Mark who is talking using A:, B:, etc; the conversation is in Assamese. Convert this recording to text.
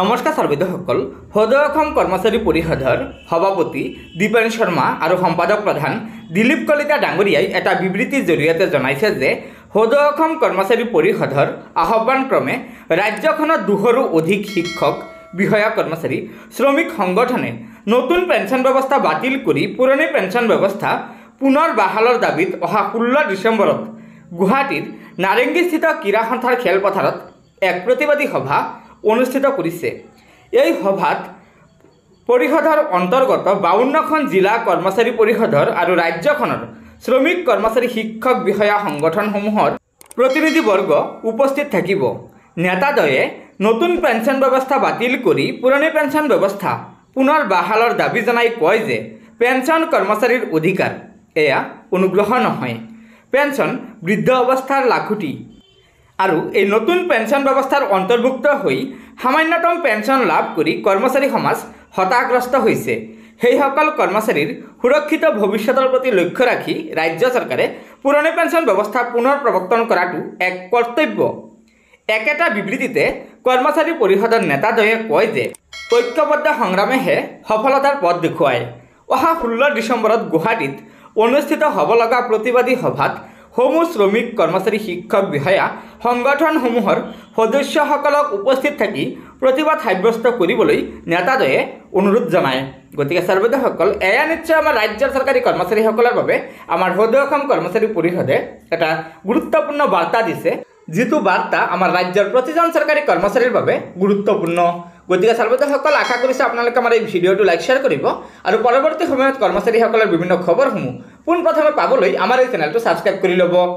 A: নমস্কাৰ সাৰ্বিধসকল হদয় অসম কৰ্মচাৰী পৰিষদৰ সভাপতি দীপেন শৰ্মা আৰু সম্পাদক প্ৰধান দিলীপ কলিতা ডাঙৰীয়াই এটা বিবৃতিৰ জৰিয়তে জনাইছে যে হদয় অসম কৰ্মচাৰী পৰিষদৰ আহ্বানক্ৰমে ৰাজ্যখনত দুশৰো অধিক শিক্ষক বিষয়া কৰ্মচাৰী শ্ৰমিক সংগঠনে নতুন পেঞ্চন ব্যৱস্থা বাতিল কৰি পুৰণি পেঞ্চন ব্যৱস্থা পুনৰ বাহালৰ দাবীত অহা ষোল্ল ডিচেম্বৰত গুৱাহাটীৰ নাৰেংগীস্থিত ক্ৰীড়া সন্থাৰ খেলপথাৰত এক প্ৰতিবাদী সভা অনুষ্ঠিত কৰিছে এই সভাত পৰিষদৰ অন্তৰ্গত বাৱন্নখন জিলা কৰ্মচাৰী পৰিষদৰ আৰু ৰাজ্যখনৰ শ্ৰমিক কৰ্মচাৰী শিক্ষক বিষয়া সংগঠনসমূহৰ প্ৰতিনিধিবৰ্গ উপস্থিত থাকিব নেতাদ্বয়ে নতুন পেঞ্চন ব্যৱস্থা বাতিল কৰি পুৰণি পেঞ্চন ব্যৱস্থা পুনৰ বাহালৰ দাবী জনাই কয় যে পেঞ্চন কৰ্মচাৰীৰ অধিকাৰ এয়া অনুগ্ৰহ নহয় পেঞ্চন বৃদ্ধ অৱস্থাৰ লাখুটি আৰু এই নতুন পেঞ্চন ব্যৱস্থাৰ অন্তৰ্ভুক্ত হৈ সামান্যতম পেঞ্চন লাভ কৰি কৰ্মচাৰী সমাজ হতাশগ্ৰস্ত হৈছে সেইসকল কৰ্মচাৰীৰ সুৰক্ষিত ভৱিষ্যতৰ প্ৰতি লক্ষ্য ৰাখি ৰাজ্য চৰকাৰে পুৰণি পেঞ্চন ব্যৱস্থা পুনৰ প্ৰৱৰ্তন কৰাটো এক কৰ্তব্য একেটা বিবৃতিতে কৰ্মচাৰী পৰিষদৰ নেতাদ্বয়ে কয় যে ঐক্যবদ্ধ সংগ্ৰামেহে সফলতাৰ পথ দেখুৱায় অহা ষোল্ল ডিচেম্বৰত গুৱাহাটীত অনুষ্ঠিত হ'ব লগা প্ৰতিবাদী সভাত সমূহ শ্ৰমিক কৰ্মচাৰী শিক্ষক বিষয়া সংগঠনসমূহৰ সদস্যসকলক উপস্থিত থাকি প্ৰতিবাদ সাব্যস্ত কৰিবলৈ নেতাদ্বয়ে অনুৰোধ জনায় গতিকে সৰ্বদেউসকল এয়া নিশ্চয় আমাৰ ৰাজ্যৰ চৰকাৰী কৰ্মচাৰীসকলৰ বাবে আমাৰ সদৌ অসম কৰ্মচাৰী পৰিষদে এটা গুৰুত্বপূৰ্ণ বাৰ্তা দিছে যিটো বাৰ্তা আমাৰ ৰাজ্যৰ প্ৰতিজন চৰকাৰী কৰ্মচাৰীৰ বাবে গুৰুত্বপূৰ্ণ গতিকে সৰ্বদেউসকল আশা কৰিছোঁ আপোনালোকে আমাৰ এই ভিডিঅ'টো লাইক শ্বেয়াৰ কৰিব আৰু পৰৱৰ্তী সময়ত কৰ্মচাৰীসকলৰ বিভিন্ন খবৰসমূহ পোনপ্ৰথমে পাবলৈ আমাৰ এই চেনেলটো ছাবস্ক্ৰাইব কৰি ল'ব